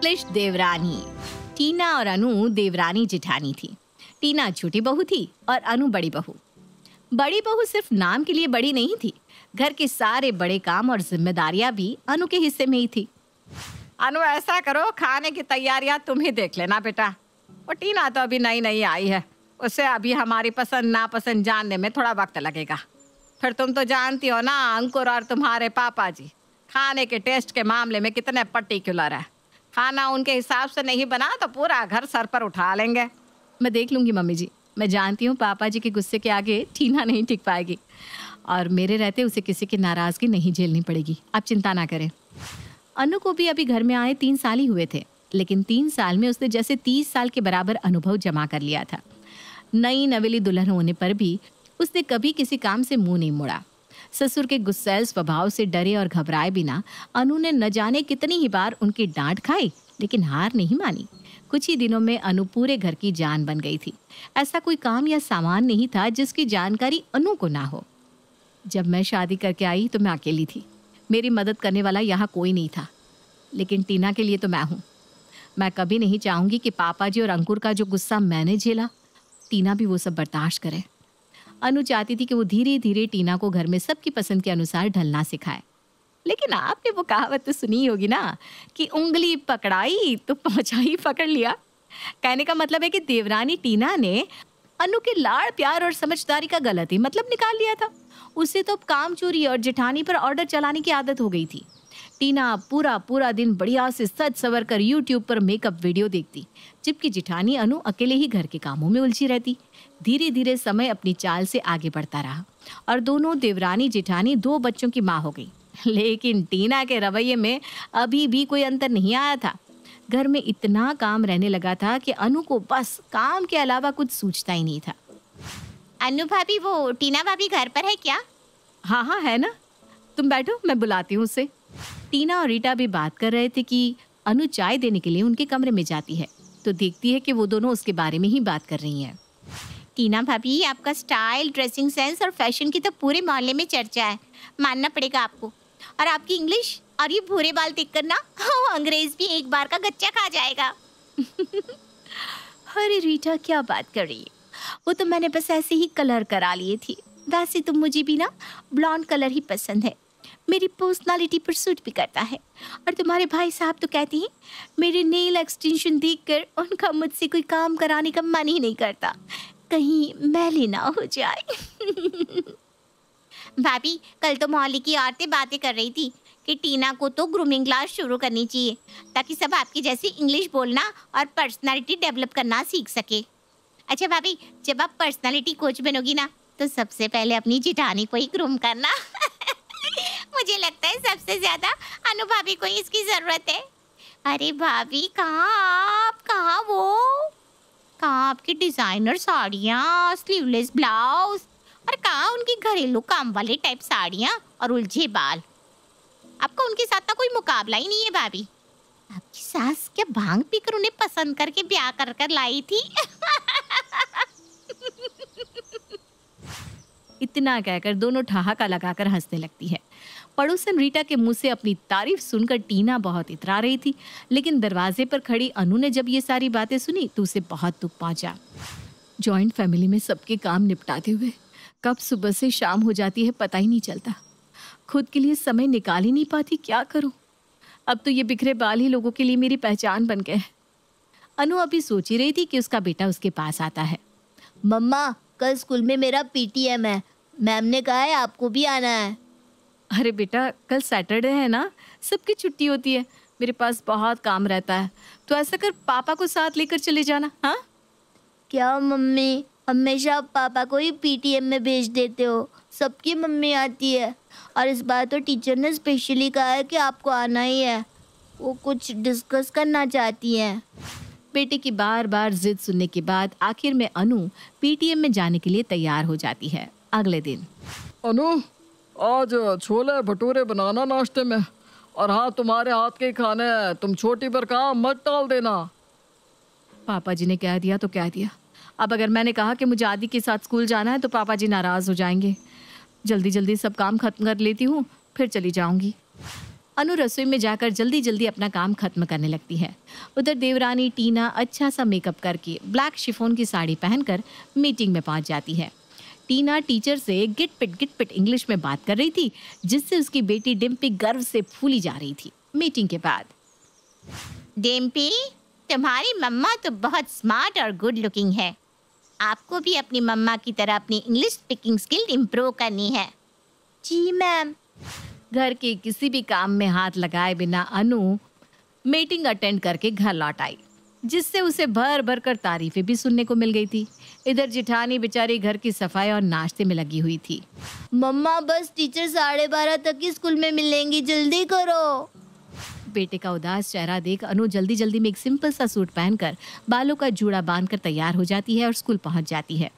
cliché देवरानी टीना और अनु देवरानी जिठानी थी टीना छोटी बहू थी और अनु बड़ी बहू बड़ी बहू सिर्फ नाम के लिए बड़ी नहीं थी घर के सारे बड़े काम और जिम्मेदारियां भी अनु के हिस्से में ही थी अनु ऐसा करो खाने की तैयारियां तुम ही देख लेना बेटा और टीना तो अभी नई नई आई है उसे अभी हमारी पसंद नापसंद जानने में थोड़ा वक्त लगेगा फिर तुम तो जानती हो ना अंकुर और तुम्हारे पापा जी खाने के टेस्ट के मामले में कितने पर्टिकुलर है खाना उनके हिसाब से नहीं बना तो पूरा घर सर पर उठा लेंगे मैं देख लूँगी मम्मी जी मैं जानती हूँ पापा जी के गुस्से के आगे ठीना नहीं टिक पाएगी और मेरे रहते उसे किसी की नाराज़गी नहीं झेलनी पड़ेगी आप चिंता ना करें अनु को भी अभी घर में आए तीन साल ही हुए थे लेकिन तीन साल में उसने जैसे तीस साल के बराबर अनुभव जमा कर लिया था नई नवेली दुल्हन होने पर भी उसने कभी किसी काम से मुंह नहीं मोड़ा ससुर के गुस्सैल स्वभाव से डरे और घबराए बिना अनु ने न जाने कितनी ही बार उनकी डांट खाई लेकिन हार नहीं मानी कुछ ही दिनों में अनु पूरे घर की जान बन गई थी ऐसा कोई काम या सामान नहीं था जिसकी जानकारी अनु को ना हो जब मैं शादी करके आई तो मैं अकेली थी मेरी मदद करने वाला यहाँ कोई नहीं था लेकिन टीना के लिए तो मैं हूँ मैं कभी नहीं चाहूँगी कि पापा जी और अंकुर का जो गुस्सा मैंने झेला टीना भी वो सब बर्दाश्त करे अनु चाहती थी कि वो धीरे धीरे टीना को घर में सबकी पसंद के अनुसार ढलना सिखाए लेकिन आपने वो कहावत तो सुनी होगी ना कि उंगली पकड़ाई तो पहुँचा ही पकड़ लिया कहने का मतलब है कि देवरानी टीना ने अनु के लाड़ प्यार और समझदारी का गलत ही मतलब निकाल लिया था उसे तो अब काम चोरी और जेठानी पर ऑर्डर चलाने की आदत हो गई थी टीना पूरा पूरा दिन बढ़िया से सज सवर कर यूट्यूब पर मेकअप वीडियो देखती जबकि जिठानी अनु अकेले ही घर के कामों में उलझी रहती धीरे धीरे समय अपनी चाल से आगे बढ़ता रहा और दोनों देवरानी जिठानी दो बच्चों की माँ हो गई लेकिन टीना के रवैये में अभी भी कोई अंतर नहीं आया था घर में इतना काम रहने लगा था कि अनु को बस काम के अलावा कुछ सूझता ही नहीं था अनु भाभी वो टीना भाभी घर पर है क्या हाँ हाँ है ना तुम बैठो मैं बुलाती हूँ उसे टीना और रीटा भी बात कर रहे थे कि अनु चाय देने के लिए उनके कमरे में जाती है तो देखती है कि वो दोनों उसके बारे में ही बात कर रही हैं टीना भाभी आपका स्टाइल ड्रेसिंग सेंस और फैशन की तो पूरे मोहल्ले में चर्चा है मानना पड़ेगा आपको और आपकी इंग्लिश और ये भूरे बाल देख कर ना हाँ अंग्रेज भी एक बार का गच्चा खा जाएगा अरे रीटा क्या बात कर रही है वो तो मैंने बस ऐसे ही कलर करा लिए थी वैसे तो मुझे भी ना ब्लॉन्ड कलर ही पसंद है मेरी पर्सनालिटी पर सूट भी करता है और तुम्हारे भाई साहब तो कहते हैं मेरे नेल एक्सटेंशन देखकर उनका मुझसे कोई काम कराने का मन ही नहीं करता कहीं मैली ना हो जाए भाभी कल तो मौली की औरतें बातें कर रही थी कि टीना को तो ग्रूमिंग क्लास शुरू करनी चाहिए ताकि सब आपकी जैसी इंग्लिश बोलना और पर्सनालिटी डेवलप करना सीख सके अच्छा भाभी जब आप पर्सनालिटी कोच बनोगी ना तो सबसे पहले अपनी जिठानी को ही ग्रूम करना मुझे लगता है सबसे ज़्यादा अनु भाभी को इसकी ज़रूरत है अरे भाभी कहाँ आप कहाँ वो कहा आपकी डिजाइनर साड़ियाँ स्लीवलेस ब्लाउज और कहा उनकी घरेलू काम वाले टाइप साड़ियाँ और उलझे बाल आपका उनके साथ ना तो कोई मुकाबला ही नहीं है भाभी आपकी सास क्या भांग पीकर उन्हें पसंद करके ब्याह कर कर लाई थी इतना कहकर दोनों ठहाका लगाकर हंसने लगती है पड़ोसन रीटा के मुंह से अपनी तारीफ सुनकर टीना बहुत इतरा रही थी लेकिन दरवाजे पर खड़ी अनु ने जब ये सारी बातें सुनी तो उसे बहुत दुख पहुंचा जॉइंट फैमिली में सबके काम निपटाते हुए कब सुबह से शाम हो जाती है पता ही नहीं चलता खुद के लिए समय निकाल ही नहीं पाती क्या करूं अब तो ये बिखरे बाल ही लोगों के लिए मेरी पहचान बन गए अनु अभी सोच ही रही थी कि उसका बेटा उसके पास आता है मम्मा कल स्कूल में मेरा पीटीएम है मैम ने कहा है आपको भी आना है अरे बेटा कल सैटरडे है ना सबकी छुट्टी होती है मेरे पास बहुत काम रहता है तो ऐसा कर पापा को साथ लेकर चले जाना हाँ क्या मम्मी हमेशा पापा को ही पीटीएम में भेज देते हो सबकी मम्मी आती है और इस बार तो टीचर ने स्पेशली कहा है कि आपको आना ही है वो कुछ डिस्कस करना चाहती हैं बेटे की बार बार जिद सुनने के बाद आखिर में अनु पीटीएम में जाने के लिए तैयार हो जाती है अगले दिन अनु आज छोले भटूरे बनाना नाश्ते में और हाँ तुम्हारे हाथ के खाने हैं तुम छोटी पर कहा मत टाल देना पापा जी ने कह दिया तो कह दिया अब अगर मैंने कहा कि मुझे आदि के साथ स्कूल जाना है तो पापा जी नाराज़ हो जाएंगे जल्दी जल्दी सब काम खत्म कर लेती हूँ फिर चली जाऊंगी अनु रसोई में जाकर जल्दी जल्दी अपना काम खत्म करने लगती है उधर देवरानी टीना अच्छा सा मेकअप करके ब्लैक शिफोन की साड़ी पहनकर मीटिंग में पहुंच जाती है टीना टीचर से गिट पिट गिट पिट इंग्लिश में बात कर रही थी जिससे उसकी बेटी डिम्पी गर्व से फूली जा रही थी मीटिंग के बाद डिम्पी तुम्हारी मम्मा तो बहुत स्मार्ट और गुड लुकिंग है आपको भी अपनी मम्मा की तरह अपनी इंग्लिश स्पीकिंग स्किल इम्प्रूव करनी है जी मैम घर के किसी भी काम में हाथ लगाए बिना अनु मीटिंग अटेंड करके घर लौट आई जिससे उसे भर भर कर तारीफें भी सुनने को मिल गई थी इधर जिठानी बेचारी घर की सफाई और नाश्ते में लगी हुई थी मम्मा बस टीचर साढ़े बारह तक ही स्कूल में मिलेंगी जल्दी करो बेटे का उदास चेहरा देख अनु जल्दी जल्दी में एक सिंपल सा सूट पहनकर बालों का जूड़ा बांधकर तैयार हो जाती है और स्कूल पहुंच जाती है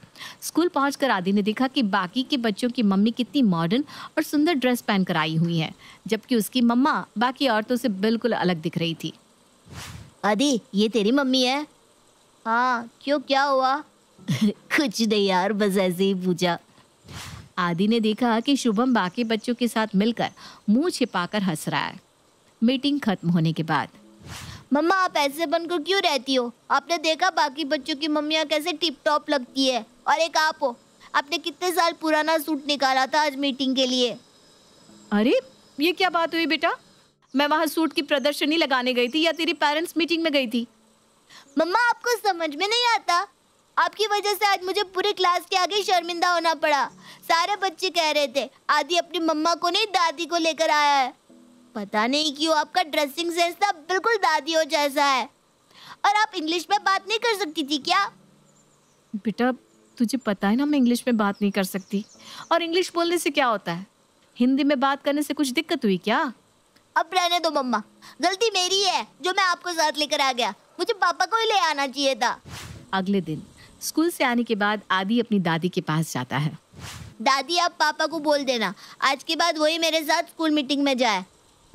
स्कूल पहुंचकर आदि ने देखा कि बाकी के बच्चों की मम्मी कितनी मॉडर्न और सुंदर ड्रेस पहनकर आई हुई है जबकि उसकी मम्मा बाकी औरतों से बिल्कुल अलग दिख रही थी आदि ये तेरी मम्मी है हाँ क्यों क्या हुआ कुछ नहीं यार बस ऐसे ही पूछा आदि ने देखा कि शुभम बाकी बच्चों के साथ मिलकर मुंह छिपाकर हंस रहा है मीटिंग खत्म होने के बाद मम्मा आप ऐसे बनकर क्यों रहती हो आपने देखा बाकी बच्चों की मम्मियाँ कैसे टिप टॉप लगती है और एक आप हो आपने कितने साल पुराना सूट निकाला था आज मीटिंग के लिए अरे ये क्या बात हुई बेटा मैं वहां सूट की प्रदर्शनी लगाने गई थी या तेरी पेरेंट्स मीटिंग में गई थी मम्मा आपको समझ में नहीं आता आपकी वजह से आज मुझे पूरे क्लास के आगे शर्मिंदा होना पड़ा सारे बच्चे कह रहे थे आदि अपनी मम्मा को नहीं दादी को लेकर आया है पता नहीं क्यों आपका ड्रेसिंग सेंस था बिल्कुल दादी हो जैसा है और आप इंग्लिश में बात नहीं कर सकती थी क्या बेटा तुझे पता है ना मैं इंग्लिश में बात नहीं कर सकती और इंग्लिश बोलने से क्या होता है हिंदी में बात करने से कुछ दिक्कत हुई क्या अब रहने दो मम्मा गलती मेरी है जो मैं आपको साथ लेकर आ गया मुझे पापा को ही ले आना चाहिए था अगले दिन स्कूल से आने के बाद आदि अपनी दादी के पास जाता है दादी आप पापा को बोल देना आज के बाद वही मेरे साथ स्कूल मीटिंग में जाए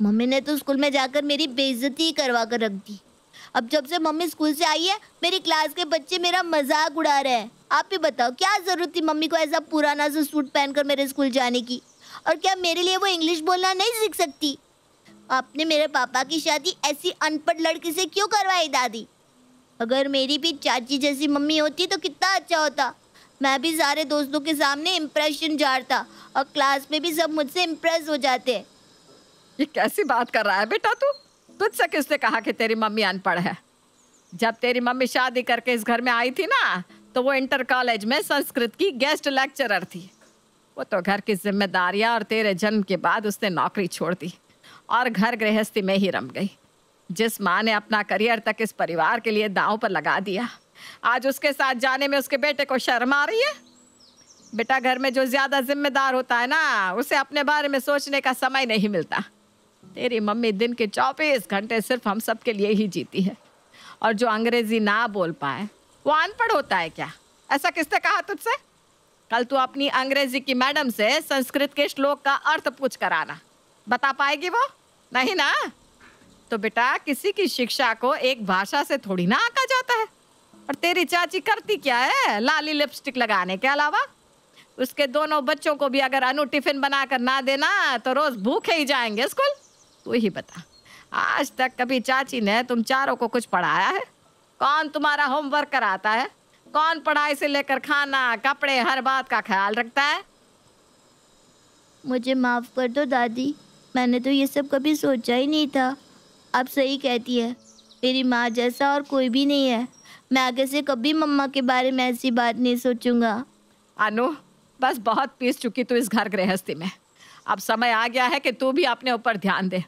मम्मी ने तो स्कूल में जाकर मेरी बेइज्जती करवा कर रख दी अब जब से मम्मी स्कूल से आई है मेरी क्लास के बच्चे मेरा मजाक उड़ा रहे हैं आप भी बताओ क्या जरूरत थी मम्मी को ऐसा पुराना सा सूट पहनकर मेरे स्कूल जाने की और क्या मेरे लिए वो इंग्लिश बोलना नहीं सीख सकती आपने मेरे पापा की शादी ऐसी अनपढ़ लड़की से क्यों करवाई दादी अगर मेरी भी चाची जैसी मम्मी होती तो कितना अच्छा होता मैं भी सारे दोस्तों के सामने इम्प्रेशन झाड़ता और क्लास में भी सब मुझसे इम्प्रेस हो जाते ये कैसी बात कर रहा है बेटा तू तुझसे किसने कहा कि तेरी मम्मी अनपढ़ है जब तेरी मम्मी शादी करके इस घर में आई थी ना तो वो इंटर कॉलेज में संस्कृत की गेस्ट लेक्चरर थी वो तो घर की जिम्मेदारियां और तेरे जन्म के बाद उसने नौकरी छोड़ दी और घर गृहस्थी में ही रम गई जिस माँ ने अपना करियर तक इस परिवार के लिए दांव पर लगा दिया आज उसके साथ जाने में उसके बेटे को शर्म आ रही है बेटा घर में जो ज्यादा जिम्मेदार होता है ना उसे अपने बारे में सोचने का समय नहीं मिलता तेरी मम्मी दिन के चौबीस घंटे सिर्फ हम सब के लिए ही जीती है और जो अंग्रेजी ना बोल पाए वो अनपढ़ होता है क्या ऐसा किसने कहा तुझसे कल तू अपनी अंग्रेजी की मैडम से संस्कृत के श्लोक का अर्थ पूछ कर आना बता पाएगी वो नहीं ना तो बेटा किसी की शिक्षा को एक भाषा से थोड़ी ना आका जाता है और तेरी चाची करती क्या है लाली लिपस्टिक लगाने के अलावा उसके दोनों बच्चों को भी अगर अनु टिफिन बना कर ना देना तो रोज भूखे ही जाएंगे स्कूल तू ही बता आज तक कभी चाची ने तुम चारों को कुछ पढ़ाया है कौन तुम्हारा होमवर्क कराता है कौन पढ़ाई से लेकर खाना कपड़े हर बात का ख्याल रखता है मुझे माफ कर दो दादी मैंने तो ये सब कभी सोचा ही नहीं था आप सही कहती है मेरी माँ जैसा और कोई भी नहीं है मैं आगे से कभी मम्मा के बारे में ऐसी बात नहीं सोचूंगा अनु बस बहुत पीस चुकी तू इस घर गृहस्थी में अब समय आ गया है कि तू भी अपने ऊपर ध्यान दे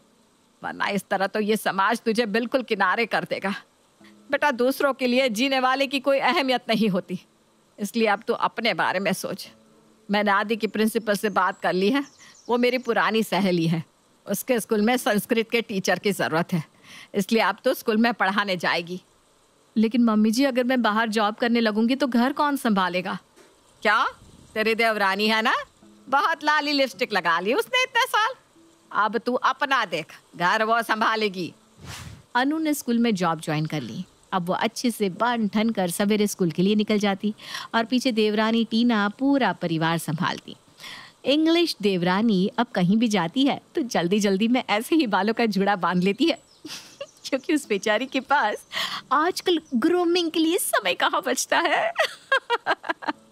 वरना इस तरह तो ये समाज तुझे बिल्कुल किनारे कर देगा बेटा दूसरों के लिए जीने वाले की कोई अहमियत नहीं होती इसलिए अब तू अपने बारे में सोच मैंने आदि की प्रिंसिपल से बात कर ली है वो मेरी पुरानी सहेली है उसके स्कूल में संस्कृत के टीचर की ज़रूरत है इसलिए आप तो स्कूल में पढ़ाने जाएगी लेकिन मम्मी जी अगर मैं बाहर जॉब करने लगूंगी तो घर कौन संभालेगा क्या तेरी देवरानी है ना बहुत लाली लिपस्टिक लगा ली उसने इतने साल अब तू अपना देख घर वो संभालेगी अनु ने स्कूल में जॉब ज्वाइन कर ली अब वो अच्छे से बन ठन कर सवेरे स्कूल के लिए निकल जाती और पीछे देवरानी टीना पूरा परिवार संभालती इंग्लिश देवरानी अब कहीं भी जाती है तो जल्दी जल्दी में ऐसे ही बालों का जुड़ा बांध लेती है क्योंकि उस बेचारी के पास आजकल ग्रूमिंग के लिए समय कहाँ बचता है